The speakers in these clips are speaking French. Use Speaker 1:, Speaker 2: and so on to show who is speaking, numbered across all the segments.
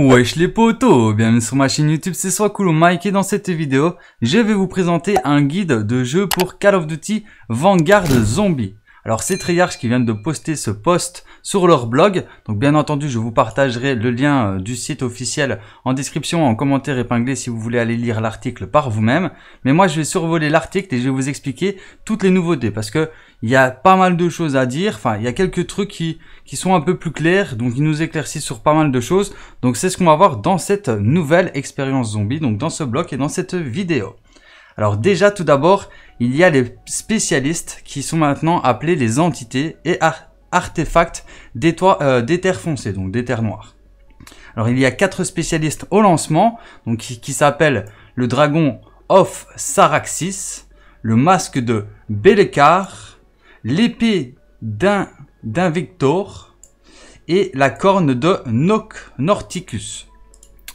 Speaker 1: Wesh les potos, bienvenue sur ma chaîne YouTube, c'est soit cool Mike et dans cette vidéo, je vais vous présenter un guide de jeu pour Call of Duty Vanguard Zombie. Alors c'est Treyarch qui vient de poster ce post sur leur blog. Donc bien entendu, je vous partagerai le lien euh, du site officiel en description, en commentaire épinglé si vous voulez aller lire l'article par vous-même. Mais moi, je vais survoler l'article et je vais vous expliquer toutes les nouveautés parce que il y a pas mal de choses à dire. Enfin, il y a quelques trucs qui, qui sont un peu plus clairs, donc ils nous éclaircissent sur pas mal de choses. Donc c'est ce qu'on va voir dans cette nouvelle expérience zombie, donc dans ce blog et dans cette vidéo. Alors déjà, tout d'abord, il y a les spécialistes qui sont maintenant appelés les entités et artefacts euh, des, terres foncées, donc des terres noires. Alors il y a quatre spécialistes au lancement, donc qui, s'appellent le dragon of Saraxis, le masque de Belekar, l'épée d'un Victor et la corne de Noc Norticus.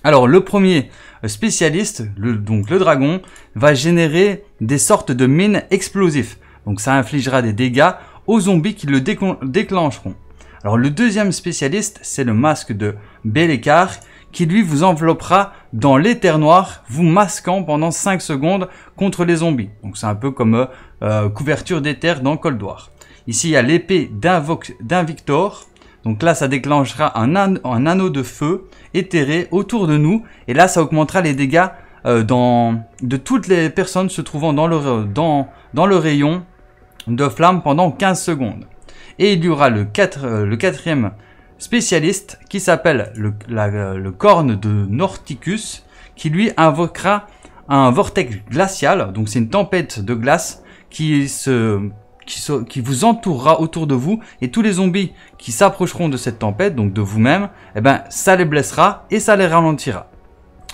Speaker 1: Alors le premier, spécialiste, le, donc le dragon, va générer des sortes de mines explosives. Donc ça infligera des dégâts aux zombies qui le déclencheront. Alors le deuxième spécialiste, c'est le masque de Belekar, qui lui vous enveloppera dans l'éther noir, vous masquant pendant 5 secondes contre les zombies. Donc c'est un peu comme euh, euh couverture d'éther dans Cold War. Ici, il y a l'épée d'Invictor, donc là, ça déclenchera un, anneau de feu éthéré autour de nous. Et là, ça augmentera les dégâts euh, dans, de toutes les personnes se trouvant dans le, rayon de flamme pendant 15 secondes. Et il y aura le, euh, quatrième spécialiste qui s'appelle le, le, corne de Norticus qui lui invoquera un vortex glacial. Donc c'est une tempête de glace qui se qui, vous entourera autour de vous et tous les zombies qui s'approcheront de cette tempête, donc de vous-même, eh ben ça les blessera et ça les ralentira.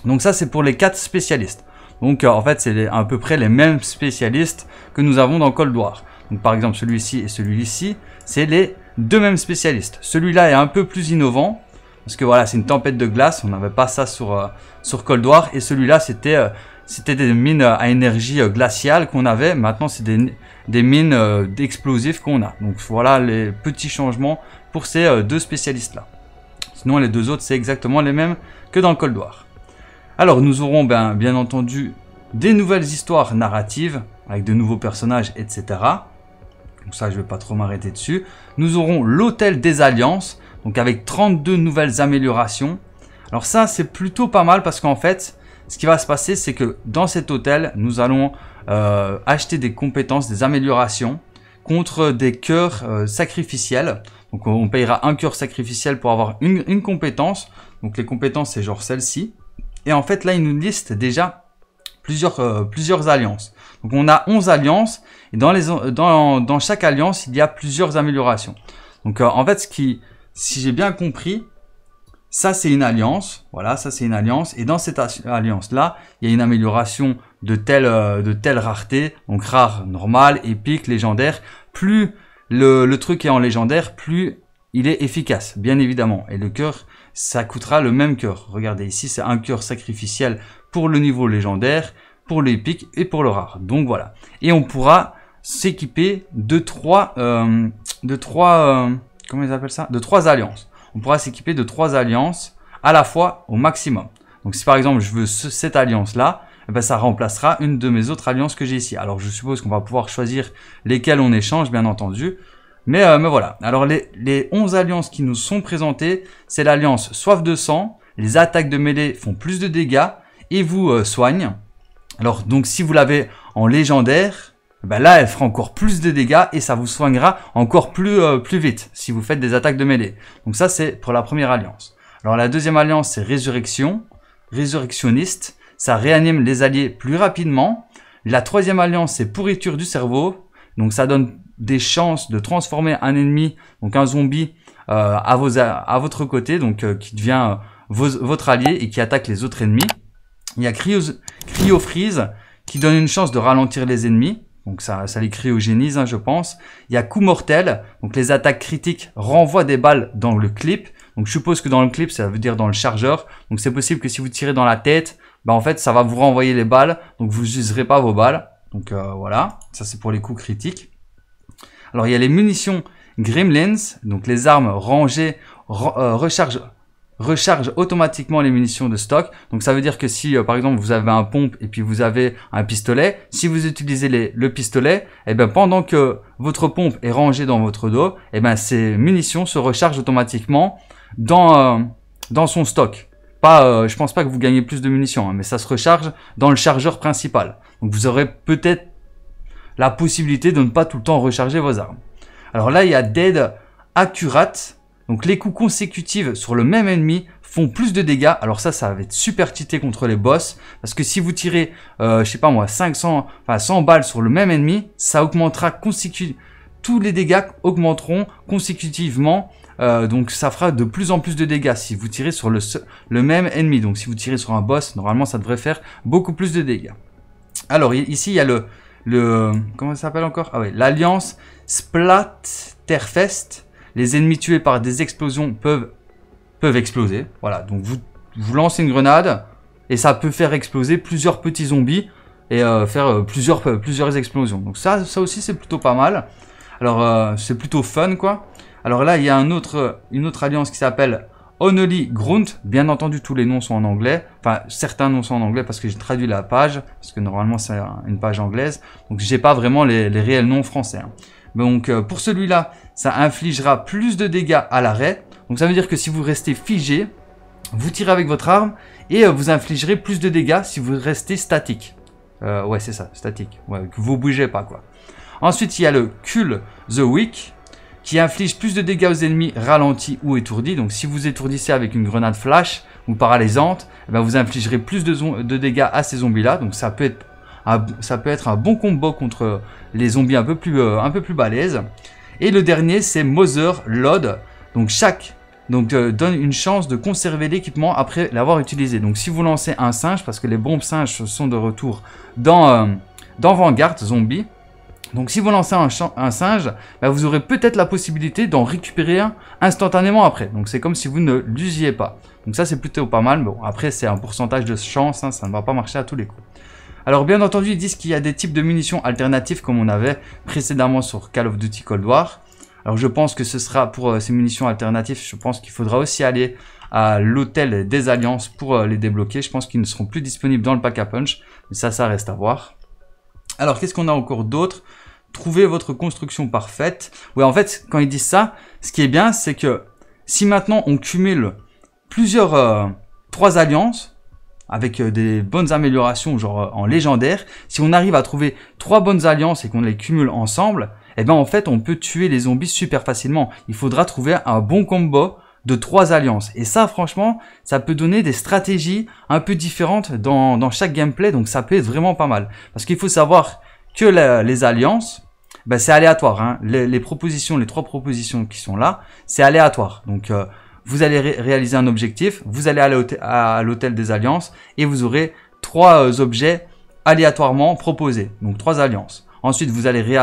Speaker 1: Donc ça c'est pour les quatre spécialistes. Donc euh, en fait c'est à peu près les mêmes spécialistes que nous avons dans Cold War. Donc par exemple celui-ci et celui-ci, c'est les deux mêmes spécialistes. Celui-là est un peu plus innovant parce que voilà c'est une tempête de glace, on n'avait pas ça sur, euh, sur Cold War et celui-là c'était euh, c'était des mines à énergie euh, glaciale qu'on avait. Maintenant, c'est des, mines euh, d'explosifs qu'on a. Donc voilà les petits changements pour ces euh, deux spécialistes-là. Sinon, les deux autres, c'est exactement les mêmes que dans le Col Alors, nous aurons ben, bien entendu des nouvelles histoires narratives avec de nouveaux personnages, etc. Donc ça, je ne vais pas trop m'arrêter dessus. Nous aurons l'Hôtel des Alliances, donc avec 32 nouvelles améliorations. Alors ça, c'est plutôt pas mal parce qu'en fait, ce qui va se passer, c'est que dans cet hôtel, nous allons euh, acheter des compétences, des améliorations contre des cœurs euh, sacrificiels. Donc on payera un cœur sacrificiel pour avoir une, compétence. Donc les compétences, c'est genre celle-ci. Et en fait, là, il nous liste déjà plusieurs, euh, plusieurs alliances. Donc on a 11 alliances, et dans, les, dans, dans chaque alliance, il y a plusieurs améliorations. Donc en fait, ce qui, si j'ai bien compris, ça, c'est une alliance. Voilà, ça, c'est une alliance. Et dans cette alliance-là, il y a une amélioration de telle, euh, de telle rareté. Donc rare, normal, épique, légendaire. Plus le, truc est en légendaire, plus il est efficace, bien évidemment. Et le cœur, ça coûtera le même cœur. Regardez, ici, c'est un cœur sacrificiel pour le niveau légendaire, pour l'épique et pour le rare. Donc voilà. Et on pourra s'équiper de trois... Euh, de trois... Euh, comment ils appellent ça De trois alliances on pourra s'équiper de trois alliances à la fois au maximum. Donc si par exemple je veux cette alliance là, eh ben, ça remplacera une de mes autres alliances que j'ai ici. Alors je suppose qu'on va pouvoir choisir lesquelles on échange bien entendu. Mais, euh, mais voilà, alors les, les 11 alliances qui nous sont présentées, c'est l'alliance soif de sang, les attaques de mêlée font plus de dégâts et vous euh, soignent. Alors donc si vous l'avez en légendaire, ben là elle fera encore plus de dégâts et ça vous soignera encore plus, euh, plus vite si vous faites des attaques de mêlée. Donc ça c'est pour la première alliance. Alors la deuxième alliance c'est résurrection, résurrectionniste, ça réanime les alliés plus rapidement. La troisième alliance c'est pourriture du cerveau, donc ça donne des chances de transformer un ennemi, donc un zombie, euh, à, vos, à votre côté, donc euh, qui devient vos, votre allié et qui attaque les autres ennemis. Il y a cryo, cryo freeze qui donne une chance de ralentir les ennemis. Donc ça, ça les cryogénise, hein, je pense. Il y a coup mortel. Donc les attaques critiques renvoient des balles dans le clip. Donc je suppose que dans le clip, ça veut dire dans le chargeur. Donc c'est possible que si vous tirez dans la tête, bah en fait ça va vous renvoyer les balles. Donc vous userez pas vos balles. Donc euh, voilà, ça c'est pour les coups critiques. Alors il y a les munitions Gremlins, donc les armes rangées, re, euh, recharge automatiquement les munitions de stock. Donc ça veut dire que si euh, par exemple vous avez un pompe et puis vous avez un pistolet, si vous utilisez le pistolet, et eh bien pendant que votre pompe est rangée dans votre dos, et eh bien ces munitions se rechargent automatiquement dans euh, dans son stock. Pas, euh, je pense pas que vous gagnez plus de munitions, hein, mais ça se recharge dans le chargeur principal. Donc vous aurez peut-être la possibilité de ne pas tout le temps recharger vos armes. Alors là, il y a Dead Accurate donc les coups consécutifs sur le même ennemi font plus de dégâts. Alors ça, ça va être super tité contre les boss. Parce que si vous tirez, euh, je sais pas moi, 500, enfin 100 balles sur le même ennemi, ça augmentera consécutivement. Tous les dégâts augmenteront consécutivement. Euh, donc ça fera de plus en plus de dégâts si vous tirez sur le, même ennemi. Donc si vous tirez sur un boss, normalement ça devrait faire beaucoup plus de dégâts. Alors ici, il y a le... le comment ça s'appelle encore Ah oui, l'alliance Splatterfest. Les ennemis tués par des explosions peuvent, peuvent exploser. Voilà, donc vous, lancez une grenade et ça peut faire exploser plusieurs petits zombies et euh, faire euh, plusieurs, euh, plusieurs explosions. Donc ça, ça aussi c'est plutôt pas mal. Alors c'est plutôt fun quoi. Alors là il y a un autre, une autre alliance qui s'appelle Only Grunt. Bien entendu tous les noms sont en anglais. Enfin certains noms sont en anglais parce que j'ai traduit la page. Parce que normalement c'est une page anglaise. Donc j'ai pas vraiment les, réels noms français. Hein. Donc euh, pour celui-là, ça infligera plus de dégâts à l'arrêt. Donc ça veut dire que si vous restez figé, vous tirez avec votre arme et euh, vous infligerez plus de dégâts si vous restez statique. Euh, ouais, c'est ça, statique. Ouais, que vous bougez pas, quoi. Ensuite, il y a le Cul the Weak, qui inflige plus de dégâts aux ennemis ralentis ou étourdis. Donc, si vous étourdissez avec une grenade flash ou paralysante, eh ben, vous infligerez plus de, de dégâts à ces zombies-là. Donc, ça peut être ça peut être un bon combo contre les zombies euh, un peu plus, balèzes. Et le dernier, c'est Mother Load. Donc chaque donc euh, donne une chance de conserver l'équipement après l'avoir utilisé. Donc si vous lancez un singe, parce que les bombes singes sont de retour dans, euh, dans Vanguard Zombie, donc si vous lancez un, singe, bah, vous aurez peut-être la possibilité d'en récupérer un instantanément après. Donc c'est comme si vous ne l'usiez pas. Donc ça c'est plutôt pas mal, bon après c'est un pourcentage de chance, hein, ça ne va pas marcher à tous les coups. Alors bien entendu, ils disent qu'il y a des types de munitions alternatives comme on avait précédemment sur Call of Duty Cold War. Alors je pense que ce sera pour euh, ces munitions alternatives, je pense qu'il faudra aussi aller à l'hôtel des alliances pour euh, les débloquer. Je pense qu'ils ne seront plus disponibles dans le pack à punch, mais ça, ça reste à voir. Alors qu'est-ce qu'on a encore d'autre Trouver votre construction parfaite. Oui, en fait, quand ils disent ça, ce qui est bien, c'est que si maintenant on cumule plusieurs euh, trois alliances, avec euh, des bonnes améliorations, genre euh, en légendaire, si on arrive à trouver trois bonnes alliances et qu'on les cumule ensemble, eh ben en fait on peut tuer les zombies super facilement. Il faudra trouver un bon combo de trois alliances. Et ça, franchement, ça peut donner des stratégies un peu différentes dans, chaque gameplay, donc ça peut être vraiment pas mal. Parce qu'il faut savoir que les alliances, ben c'est aléatoire. Hein. Les, propositions, les trois propositions qui sont là, c'est aléatoire. Donc euh, vous allez réaliser un objectif, vous allez à l'hôtel des alliances et vous aurez trois euh, objets aléatoirement proposés, donc trois alliances. Ensuite, vous allez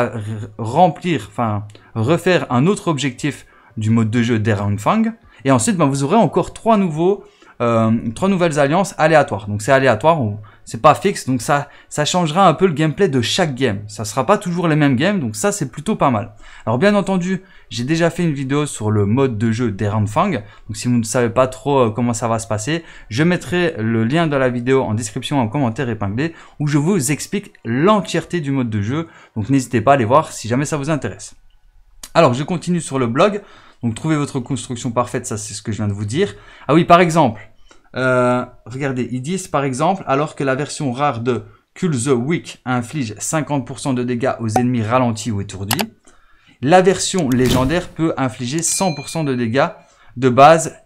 Speaker 1: remplir, enfin refaire un autre objectif du mode de jeu Fang. Et ensuite, ben, vous aurez encore euh, trois nouvelles alliances aléatoires. Donc c'est aléatoire c'est pas fixe, donc ça, ça changera un peu le gameplay de chaque game. Ça sera pas toujours les mêmes games, donc ça c'est plutôt pas mal. Alors bien entendu, j'ai déjà fait une vidéo sur le mode de jeu des Fang, donc si vous ne savez pas trop euh, comment ça va se passer, je mettrai le lien de la vidéo en description, en commentaire épinglé, où je vous explique l'entièreté du mode de jeu, donc n'hésitez pas à aller voir si jamais ça vous intéresse. Alors je continue sur le blog, donc trouvez votre construction parfaite, ça c'est ce que je viens de vous dire. Ah oui, par exemple, euh, regardez, ils disent par exemple, alors que la version rare de Kill the Weak inflige 50% de dégâts aux ennemis ralentis ou étourdis, la version légendaire peut infliger 100% de dégâts de base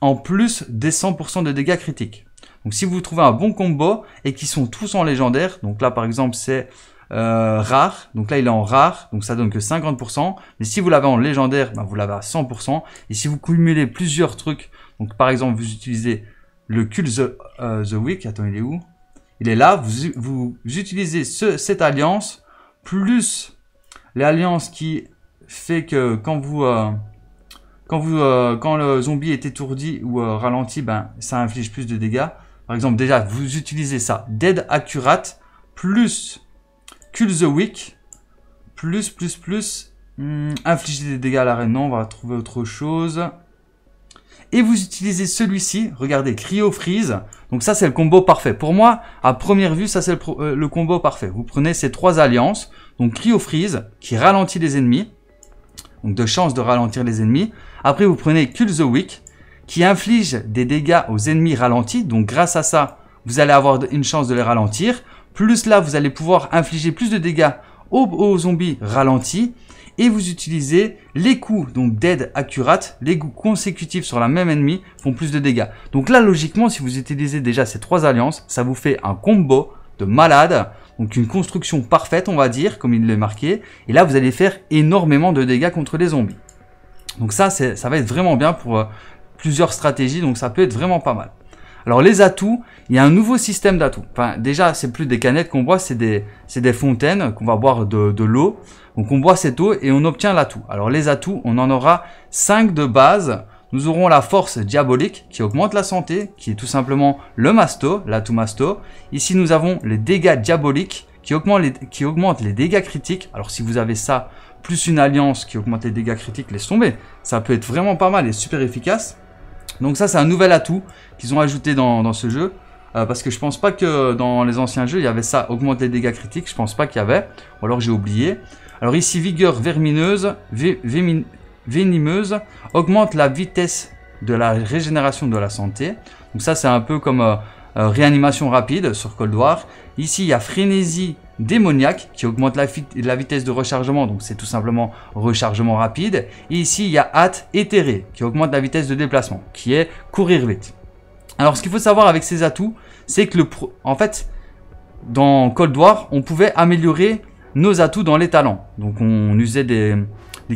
Speaker 1: en plus des 100% de dégâts critiques. Donc si vous trouvez un bon combo et qu'ils sont tous en légendaire, donc là par exemple c'est euh, rare, donc là il est en rare, donc ça donne que 50%, mais si vous l'avez en légendaire, ben, vous l'avez à 100%, et si vous cumulez plusieurs trucs donc par exemple, vous utilisez le cult the, euh, Wick, Attends, il est où Il est là. Vous, vous utilisez cette alliance plus l'alliance qui fait que quand vous euh, quand vous euh, quand le zombie est étourdi ou ralenti, ben ça inflige plus de dégâts. Par exemple, déjà vous utilisez ça, Dead Accurate plus Kill the Weak plus plus plus hmm, infliger des dégâts à la Non, on va trouver autre chose et vous utilisez celui-ci, regardez, Cryo Freeze. Donc ça, c'est le combo parfait. Pour moi, à première vue, ça c'est euh, le, combo parfait. Vous prenez ces trois alliances, donc Cryo Freeze, qui ralentit les ennemis, donc de chance de ralentir les ennemis. Après, vous prenez Kill the Weak, qui inflige des dégâts aux ennemis ralentis, donc grâce à ça, vous allez avoir une chance de les ralentir. Plus là, vous allez pouvoir infliger plus de dégâts aux zombies ralentis et vous utilisez les coups donc Dead accurate, les coups consécutifs sur la même ennemie font plus de dégâts. Donc là logiquement si vous utilisez déjà ces trois alliances, ça vous fait un combo de malade, donc une construction parfaite on va dire, comme il l'est marqué, et là vous allez faire énormément de dégâts contre les zombies. Donc ça, ça va être vraiment bien pour euh, plusieurs stratégies, donc ça peut être vraiment pas mal. Alors les atouts, il y a un nouveau système d'atouts. Enfin, déjà, c'est plus des canettes qu'on boit, c'est des, fontaines qu'on va boire de, l'eau. Donc on boit cette eau et on obtient l'atout. Alors les atouts, on en aura 5 de base. Nous aurons la force diabolique qui augmente la santé, qui est tout simplement le masto, l'atout masto. Ici nous avons les dégâts diaboliques qui augmentent les, qui augmentent les dégâts critiques. Alors si vous avez ça, plus une alliance qui augmente les dégâts critiques, laisse tomber. Ça peut être vraiment pas mal et super efficace. Donc ça, c'est un nouvel atout qu'ils ont ajouté dans, ce jeu. Euh, parce que je pense pas que dans les anciens jeux, il y avait ça, augmenter les dégâts critiques, je pense pas qu'il y avait, ou alors j'ai oublié. Alors ici, vigueur vermineuse, augmente la vitesse de la régénération de la santé. Donc ça, c'est un peu comme euh, euh, réanimation rapide sur Cold War. Ici, il y a frénésie démoniaque qui augmente la, vitesse de rechargement, donc c'est tout simplement rechargement rapide. Et ici, il y a hâte éthérée qui augmente la vitesse de déplacement, qui est courir vite. Alors, ce qu'il faut savoir avec ces atouts, c'est que le pro en fait, dans Cold War, on pouvait améliorer nos atouts dans les talents. Donc, on usait des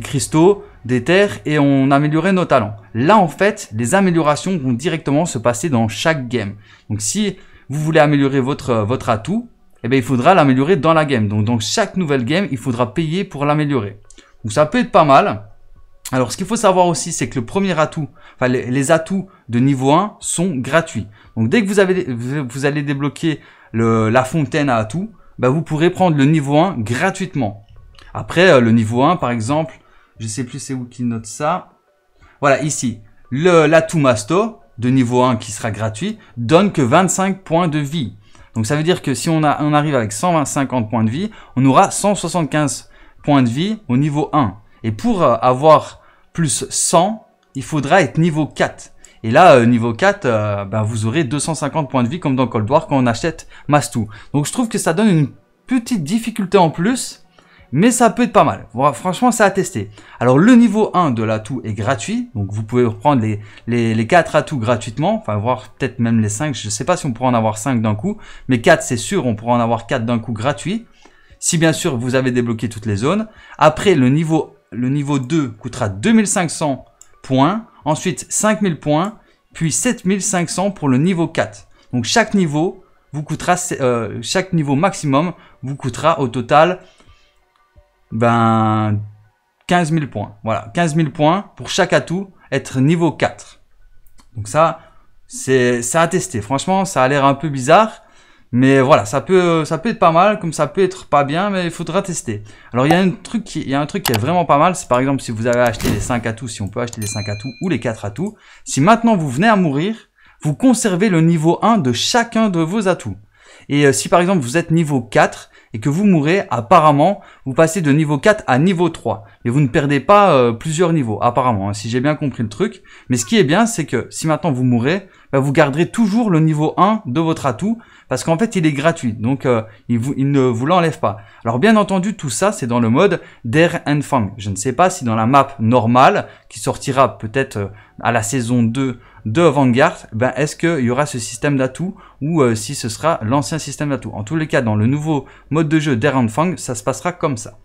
Speaker 1: cristaux des terres et on améliorait nos talents. Là, en fait, les améliorations vont directement se passer dans chaque game. Donc si vous voulez améliorer votre, euh, votre atout, eh bien, il faudra l'améliorer dans la game. Donc dans chaque nouvelle game, il faudra payer pour l'améliorer. Donc ça peut être pas mal. Alors ce qu'il faut savoir aussi, c'est que le premier atout, enfin les atouts de niveau 1 sont gratuits. Donc dès que vous, avez, vous allez débloquer la fontaine à atouts, bah, vous pourrez prendre le niveau 1 gratuitement. Après, euh, le niveau 1, par exemple, je sais plus c'est où qu'il note ça. Voilà, ici. Le, la Masto de niveau 1 qui sera gratuit donne que 25 points de vie. Donc ça veut dire que si on, a, on arrive avec 150 points de vie, on aura 175 points de vie au niveau 1. Et pour euh, avoir plus 100, il faudra être niveau 4. Et là, euh, niveau 4, euh, ben, vous aurez 250 points de vie comme dans Cold War quand on achète Mastou. Donc je trouve que ça donne une petite difficulté en plus mais ça peut être pas mal. franchement, c'est à tester. Alors, le niveau 1 de l'atout est gratuit, donc vous pouvez reprendre les, 4 atouts gratuitement, enfin, voir peut-être même les 5, je ne sais pas si on pourra en avoir 5 d'un coup, mais 4, c'est sûr, on pourra en avoir 4 d'un coup gratuit, si bien sûr, vous avez débloqué toutes les zones. Après, le niveau, le niveau 2 coûtera 2500 points, ensuite 5000 points, puis 7500 pour le niveau 4. Donc, chaque niveau vous coûtera, euh, chaque niveau maximum vous coûtera au total ben, 15 000 points. Voilà, 15 000 points pour chaque atout, être niveau 4. Donc ça, c'est à tester. Franchement, ça a l'air un peu bizarre. Mais voilà, ça peut, ça peut être pas mal, comme ça peut être pas bien, mais il faudra tester. Alors, il y a un truc qui, il y a un truc qui est vraiment pas mal, c'est par exemple si vous avez acheté les 5 atouts, si on peut acheter les 5 atouts ou les 4 atouts, si maintenant vous venez à mourir, vous conservez le niveau 1 de chacun de vos atouts. Et euh, si par exemple vous êtes niveau 4, et que vous mourrez, apparemment, vous passez de niveau 4 à niveau 3. Mais vous ne perdez pas euh, plusieurs niveaux, apparemment, hein, si j'ai bien compris le truc. Mais ce qui est bien, c'est que si maintenant vous mourrez, bah, vous garderez toujours le niveau 1 de votre atout, parce qu'en fait, il est gratuit, donc euh, il, il ne vous l'enlève pas. Alors bien entendu, tout ça, c'est dans le mode Dare and Fang. Je ne sais pas si dans la map normale, qui sortira peut-être euh, à la saison 2 de Vanguard, ben est-ce qu'il y aura ce système d'atout ou euh, si ce sera l'ancien système d'atout En tous les cas, dans le nouveau mode de jeu Fang, ça se passera comme ça.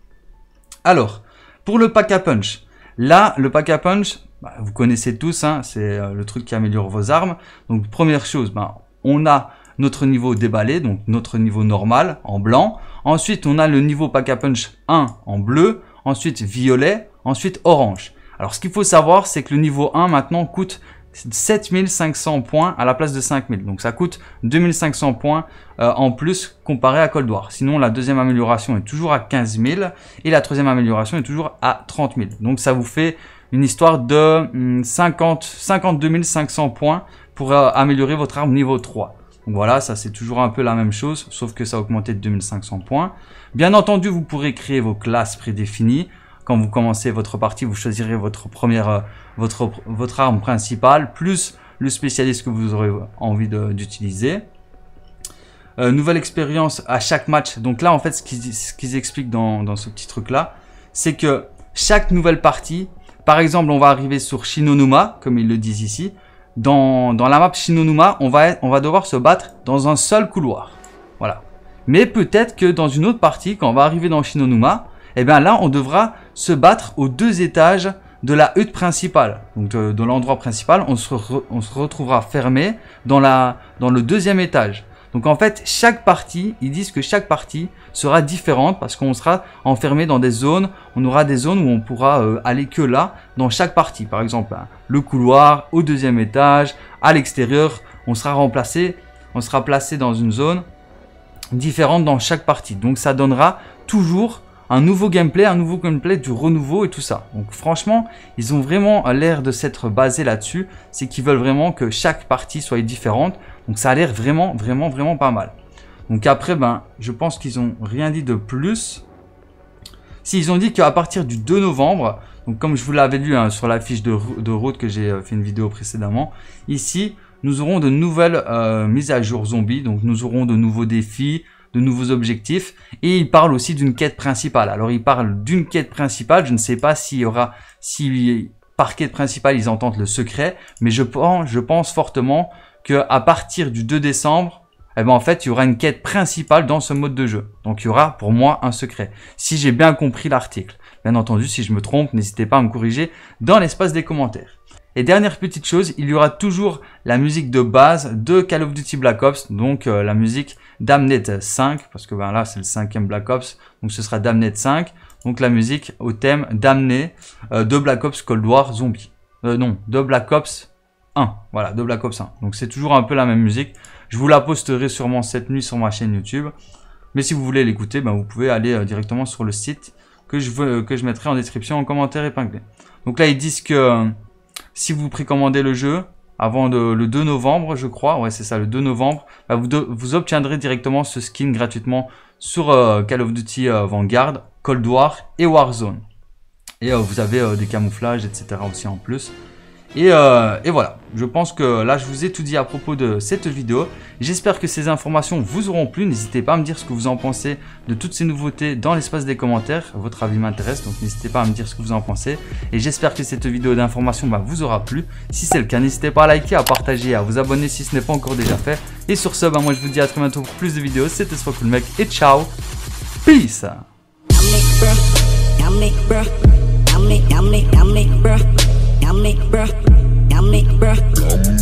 Speaker 1: Alors, pour le pack a punch, là, le pack a punch, bah, vous connaissez tous, hein, c'est euh, le truc qui améliore vos armes. Donc, première chose, ben on a notre niveau déballé, donc notre niveau normal en blanc. Ensuite, on a le niveau pack a punch 1 en bleu, ensuite violet, ensuite orange. Alors, ce qu'il faut savoir, c'est que le niveau 1 maintenant coûte 7500 points à la place de 5000. Donc ça coûte 2500 points euh, en plus comparé à War. Sinon la deuxième amélioration est toujours à 15000 et la troisième amélioration est toujours à 30000 Donc ça vous fait une histoire de 50, hum, 52 points pour euh, améliorer votre arme niveau 3. Donc voilà, ça c'est toujours un peu la même chose, sauf que ça a augmenté de 2500 points. Bien entendu, vous pourrez créer vos classes prédéfinies. Quand vous commencez votre partie, vous choisirez votre première, euh, votre, votre arme principale, plus le spécialiste que vous aurez envie d'utiliser. Euh, nouvelle expérience à chaque match. Donc là, en fait, ce qu'ils expliquent dans, ce petit truc-là, c'est que chaque nouvelle partie, par exemple, on va arriver sur Shinonuma, comme ils le disent ici. Dans, la map Shinonuma, on va, on va devoir se battre dans un seul couloir. Voilà. Mais peut-être que dans une autre partie, quand on va arriver dans Shinonuma, et eh bien là, on devra se battre aux deux étages de la hutte principale. Donc de, l'endroit principal, on se, on se retrouvera fermé dans, la, dans le deuxième étage. Donc en fait, chaque partie, ils disent que chaque partie sera différente parce qu'on sera enfermé dans des zones, on aura des zones où on pourra euh, aller que là, dans chaque partie. Par exemple, hein, le couloir, au deuxième étage, à l'extérieur, on sera remplacé, on sera placé dans une zone différente dans chaque partie. Donc ça donnera toujours un nouveau gameplay, un nouveau gameplay du renouveau et tout ça. Donc franchement, ils ont vraiment euh, l'air de s'être basés là-dessus. C'est qu'ils veulent vraiment que chaque partie soit différente. Donc ça a l'air vraiment, vraiment, vraiment pas mal. Donc après, ben, je pense qu'ils ont rien dit de plus. S'ils ont dit qu'à partir du 2 novembre, donc comme je vous l'avais lu hein, sur la fiche de, route que j'ai euh, fait une vidéo précédemment, ici, nous aurons de nouvelles euh, mises à jour zombies. Donc nous aurons de nouveaux défis, de nouveaux objectifs. Et il parle aussi d'une quête principale. Alors il parle d'une quête principale. Je ne sais pas s'il y aura, si par quête principale ils entendent le secret, mais je pense, je pense fortement que à partir du 2 décembre, eh ben en fait, il y aura une quête principale dans ce mode de jeu. Donc il y aura pour moi un secret. Si j'ai bien compris l'article. Bien entendu, si je me trompe, n'hésitez pas à me corriger dans l'espace des commentaires. Et dernière petite chose, il y aura toujours la musique de base de Call of Duty Black Ops, donc euh, la musique d'Amnet 5, parce que ben, là c'est le cinquième Black Ops, donc ce sera d'Amnet 5, donc la musique au thème d'Amnet euh, de Black Ops Cold War Zombie. Euh, non, de Black Ops 1, voilà, de Black Ops 1. Donc c'est toujours un peu la même musique, je vous la posterai sûrement cette nuit sur ma chaîne YouTube, mais si vous voulez l'écouter, ben, vous pouvez aller euh, directement sur le site que je, que je mettrai en description en commentaire épinglé. Donc là ils disent que si vous précommandez le jeu avant le, 2 novembre, je crois, ouais c'est ça, le 2 novembre, bah, vous, obtiendrez directement ce skin gratuitement sur euh, Call of Duty euh, Vanguard, Cold War et Warzone. Et euh, vous avez des camouflages, etc. aussi en plus. Euh, et, voilà, je pense que là je vous ai tout dit à propos de cette vidéo. J'espère que ces informations vous auront plu. N'hésitez pas à me dire ce que vous en pensez de toutes ces nouveautés dans l'espace des commentaires. Votre avis m'intéresse, donc n'hésitez pas à me dire ce que vous en pensez. Et j'espère que cette vidéo d'information bah, vous aura plu. Si c'est le cas, n'hésitez pas à liker, à partager, à vous abonner si ce n'est pas encore déjà fait. Et sur ce, bah, moi je vous dis à très bientôt pour plus de vidéos. C'était que le Mec et ciao Peace Yummy, bruh. Yummy, bruh.